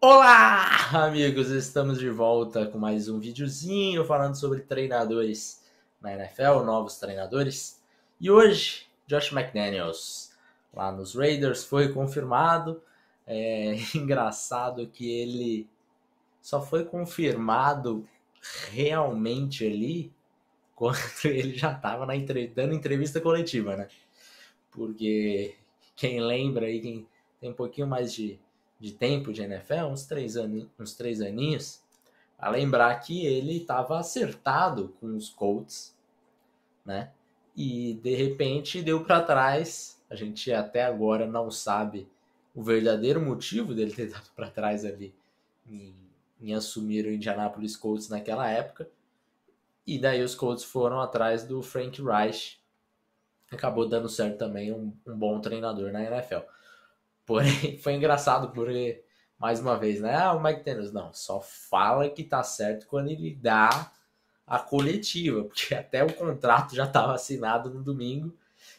Olá, amigos! Estamos de volta com mais um videozinho falando sobre treinadores na NFL, novos treinadores. E hoje, Josh McDaniels, lá nos Raiders, foi confirmado. É engraçado que ele só foi confirmado realmente ali quando ele já estava entre... dando entrevista coletiva, né? Porque quem lembra aí, quem tem um pouquinho mais de de tempo de NFL, uns três, aninhos, uns três aninhos, a lembrar que ele estava acertado com os Colts, né? E de repente deu para trás. A gente até agora não sabe o verdadeiro motivo dele ter dado para trás ali em, em, assumir o Indianapolis Colts naquela época. E daí os Colts foram atrás do Frank Reich. Acabou dando certo também, um, um bom treinador na NFL. Porém, foi engraçado porque, mais uma vez, né? Ah, o Mike Daniels, não, só fala que tá certo quando ele dá a coletiva, porque até o contrato já estava assinado no domingo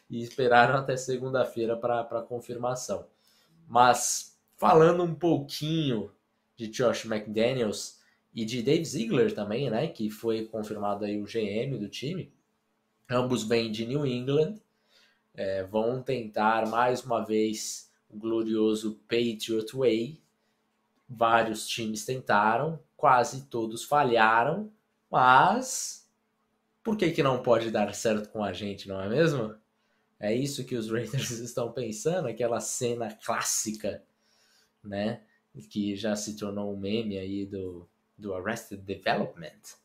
e esperaram até segunda-feira para confirmação. Mas falando um pouquinho de Josh McDaniels e de Dave Ziegler também, né, que foi confirmado aí o GM do time, ambos bem de New England, é, vão tentar mais uma vez o glorioso Patriot Way. Vários times tentaram, quase todos falharam, mas por que, que não pode dar certo com a gente, não é mesmo? É isso que os Raiders estão pensando, aquela cena clássica, né? Que já se tornou um meme aí do, do Arrested Development.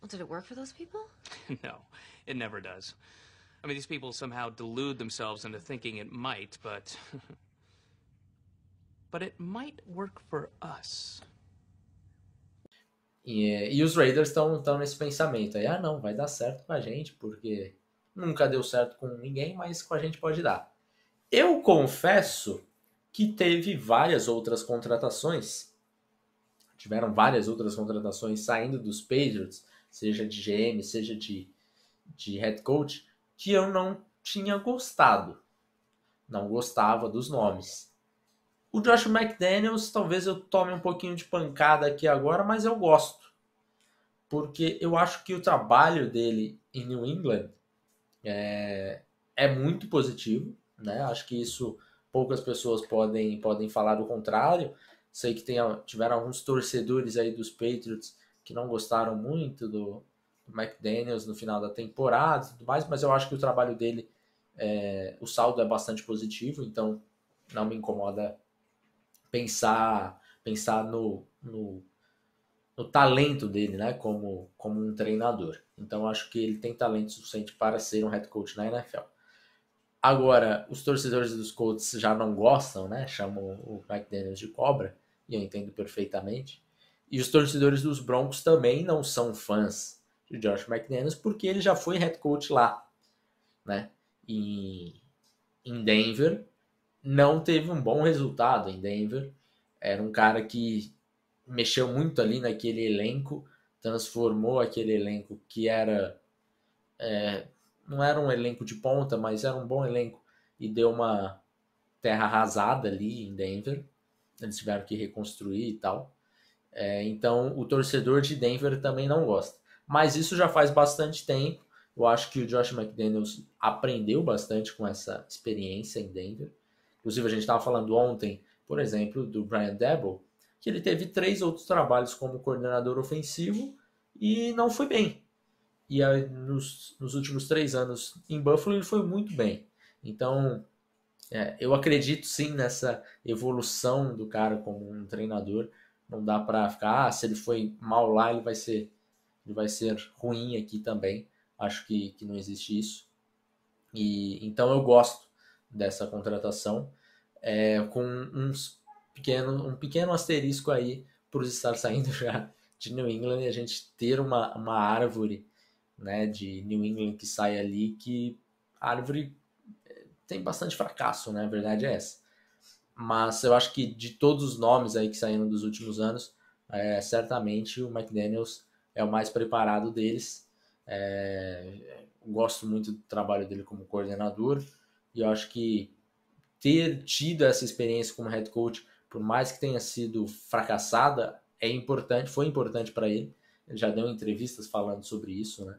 Well, did it work for those people? no, it never does. I mean, these people somehow delude themselves into thinking it might, but. but it might work for us. E, e os Raiders estão nesse pensamento aí, ah não, vai dar certo com a gente, porque nunca deu certo com ninguém, mas com a gente pode dar. Eu confesso que teve várias outras contratações, tiveram várias outras contratações saindo dos Patriots, seja de GM, seja de, de head coach, que eu não tinha gostado. Não gostava dos nomes. O Josh McDaniels, talvez eu tome um pouquinho de pancada aqui agora, mas eu gosto. Porque eu acho que o trabalho dele em New England é, é muito positivo. Né? Acho que isso poucas pessoas podem, podem falar do contrário. Sei que tem, tiveram alguns torcedores aí dos Patriots que não gostaram muito do, McDaniels no final da temporada e tudo mais, mas eu acho que o trabalho dele, é, o saldo é bastante positivo, então não me incomoda pensar pensar no, no, no talento dele, né, como, como um treinador. Então acho que ele tem talento suficiente para ser um head coach na NFL. Agora, os torcedores dos Colts já não gostam, né? Chamam o McDaniels de cobra, e eu entendo perfeitamente. E os torcedores dos Broncos também não são fãs de Josh McDaniels, porque ele já foi head coach lá, né? E em Denver não teve um bom resultado em Denver. Era um cara que mexeu muito ali naquele elenco, transformou aquele elenco que era é, não era um elenco de ponta, mas era um bom elenco e deu uma terra arrasada ali em Denver. Eles tiveram que reconstruir e tal. É, então o torcedor de Denver também não gosta mas isso já faz bastante tempo. Eu acho que o Josh McDaniels aprendeu bastante com essa experiência em Denver. Inclusive, a gente estava falando ontem, por exemplo, do Brian Debo, que ele teve três outros trabalhos como coordenador ofensivo e não foi bem. E aí, nos, nos últimos três anos em Buffalo, ele foi muito bem. Então, é, eu acredito sim nessa evolução do cara como um treinador. Não dá para ficar, ah, se ele foi mal lá, ele vai ser ele vai ser ruim aqui também. Acho que, que não existe isso. E então eu gosto dessa contratação é, com uns pequeno, um pequeno asterisco aí por estar saindo já de New England e a gente ter uma, uma árvore né, de New England que sai ali que árvore é, tem bastante fracasso, né? A verdade é essa. Mas eu acho que de todos os nomes aí que saíram dos últimos anos, é, certamente o McDaniels é o mais preparado deles. É, gosto muito do trabalho dele como coordenador e acho que ter tido essa experiência como head coach, por mais que tenha sido fracassada, é importante, foi importante para ele. Ele já deu entrevistas falando sobre isso, né?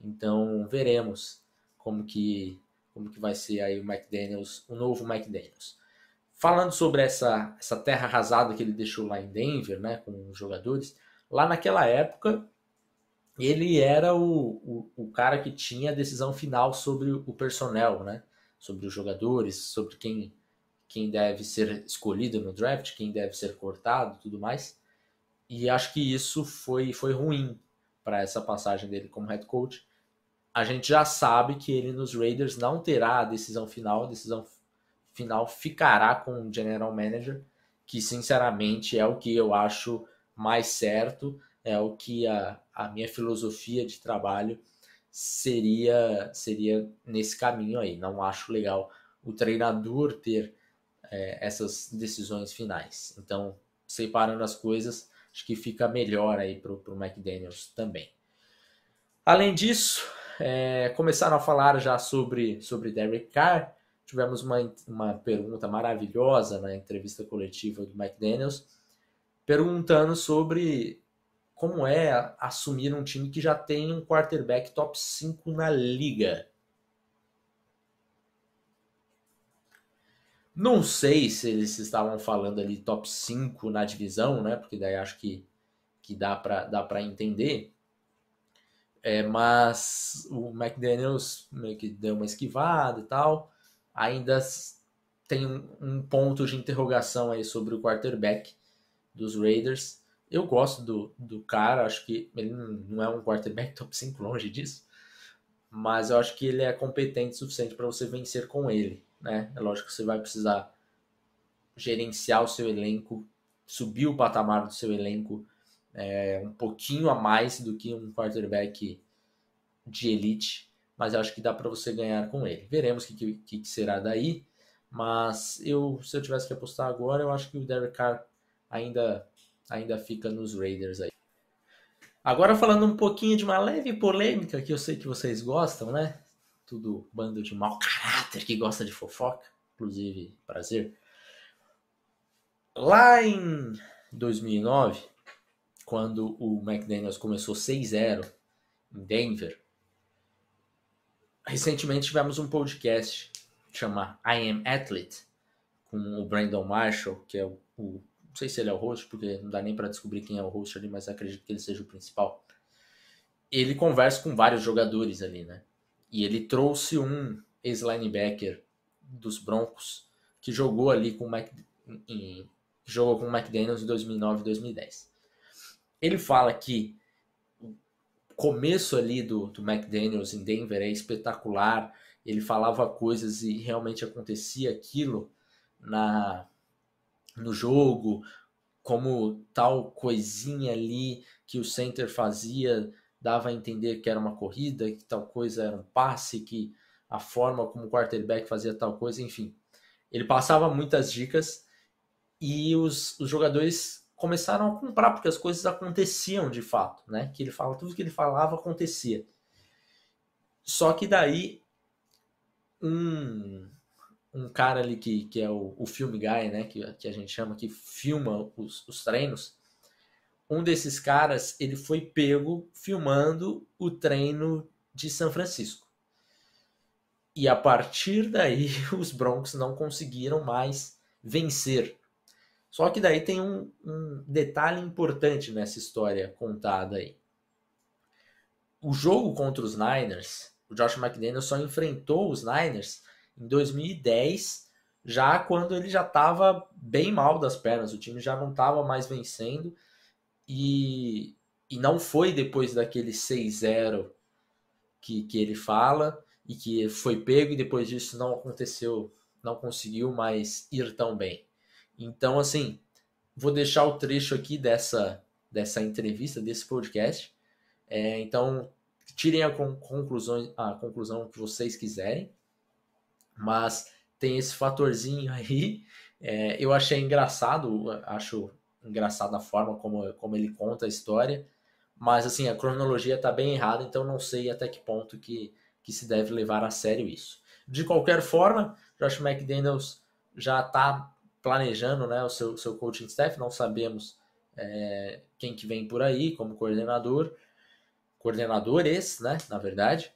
Então veremos como que como que vai ser aí o Mike Daniels, o novo Mike Daniels. Falando sobre essa, essa terra arrasada que ele deixou lá em Denver, né, com os jogadores, Lá naquela época, ele era o, o, o cara que tinha a decisão final sobre o personnel, né? Sobre os jogadores, sobre quem, quem deve ser escolhido no draft, quem deve ser cortado, tudo mais. E acho que isso foi, foi ruim para essa passagem dele como head coach. A gente já sabe que ele nos Raiders não terá a decisão final, a decisão final ficará com o general manager, que sinceramente é o que eu acho mais certo, é o que a, a minha filosofia de trabalho seria seria nesse caminho aí. Não acho legal o treinador ter é, essas decisões finais. Então, separando as coisas, acho que fica melhor aí para o McDaniels também. Além disso, é, começaram a falar já sobre, sobre Derek Carr. Tivemos uma, uma pergunta maravilhosa na entrevista coletiva do McDaniels perguntando sobre como é assumir um time que já tem um quarterback top 5 na liga. Não sei se eles estavam falando ali top 5 na divisão, né? Porque daí acho que, que dá para dá para entender. É, mas o McDaniels meio que deu uma esquivada e tal. Ainda tem um ponto de interrogação aí sobre o quarterback dos Raiders. Eu gosto do, do cara, acho que ele não é um quarterback top 5, longe disso. Mas eu acho que ele é competente o suficiente para você vencer com ele. Né? É lógico que você vai precisar gerenciar o seu elenco, subir o patamar do seu elenco é, um pouquinho a mais do que um quarterback de elite, mas eu acho que dá para você ganhar com ele. Veremos o que, que, que, será daí, mas eu, se eu tivesse que apostar agora, eu acho que o Derek Carr ainda, ainda fica nos Raiders aí. Agora falando um pouquinho de uma leve polêmica que eu sei que vocês gostam, né? Tudo bando de mau caráter que gosta de fofoca, inclusive prazer. Lá em 2009, quando o McDaniels começou 6-0 em Denver, recentemente tivemos um podcast chamado I Am Athlete com o Brandon Marshall, que é o, o sei se ele é o host, porque não dá nem para descobrir quem é o host ali, mas acredito que ele seja o principal. Ele conversa com vários jogadores ali, né? E ele trouxe um ex-linebacker dos Broncos que jogou ali com o Mac em, jogou com o McDaniels em 2009 e 2010. Ele fala que o começo ali do, do McDaniels em Denver é espetacular, ele falava coisas e realmente acontecia aquilo na no jogo, como tal coisinha ali que o center fazia dava a entender que era uma corrida, que tal coisa era um passe, que a forma como o quarterback fazia tal coisa, enfim. Ele passava muitas dicas e os, os jogadores começaram a comprar, porque as coisas aconteciam de fato, né? Que ele fala, tudo que ele falava acontecia. Só que daí um um cara ali que, que é o, o filme guy, né, que, que a gente chama, que filma os, os treinos, um desses caras, ele foi pego filmando o treino de São Francisco. E a partir daí, os Broncos não conseguiram mais vencer. Só que daí tem um, um detalhe importante nessa história contada aí. O jogo contra os Niners, o Josh McDaniel só enfrentou os Niners em 2010, já quando ele já estava bem mal das pernas, o time já não estava mais vencendo e, e não foi depois daquele 6-0 que, que ele fala e que foi pego e depois disso não aconteceu, não conseguiu mais ir tão bem. Então, assim, vou deixar o trecho aqui dessa, dessa entrevista, desse podcast. É, então, tirem a, con conclusão, a conclusão que vocês quiserem. Mas tem esse fatorzinho aí. É, eu achei engraçado, acho engraçada a forma como, como ele conta a história, mas assim, a cronologia está bem errada, então não sei até que ponto que, que se deve levar a sério isso. De qualquer forma, Josh McDaniels já está planejando né, o seu, seu coaching staff, não sabemos é, quem que vem por aí como coordenador, coordenadores, né, na verdade,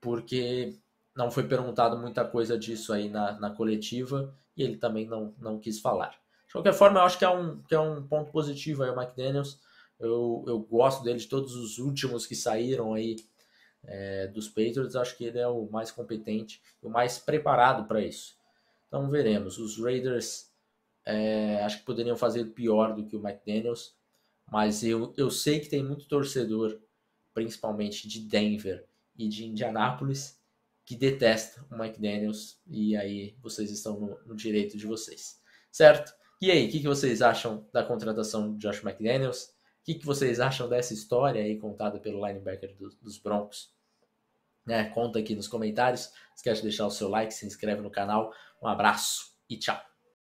porque não foi perguntado muita coisa disso aí na, na coletiva e ele também não, não quis falar. De qualquer forma, eu acho que é um, que é um ponto positivo aí o McDaniels. Eu, eu gosto dele de todos os últimos que saíram aí é, dos Patriots. Acho que ele é o mais competente, o mais preparado para isso. Então veremos. Os Raiders é, acho que poderiam fazer pior do que o McDaniels, mas eu, eu sei que tem muito torcedor, principalmente de Denver e de Indianápolis, que detesta o Mike Daniels, e aí vocês estão no, no direito de vocês, certo? E aí, o que, que, vocês acham da contratação de Josh McDaniels? O que, que, vocês acham dessa história aí contada pelo linebacker do, dos Broncos? Né? Conta aqui nos comentários. Esquece de deixar o seu like, se inscreve no canal. Um abraço e tchau!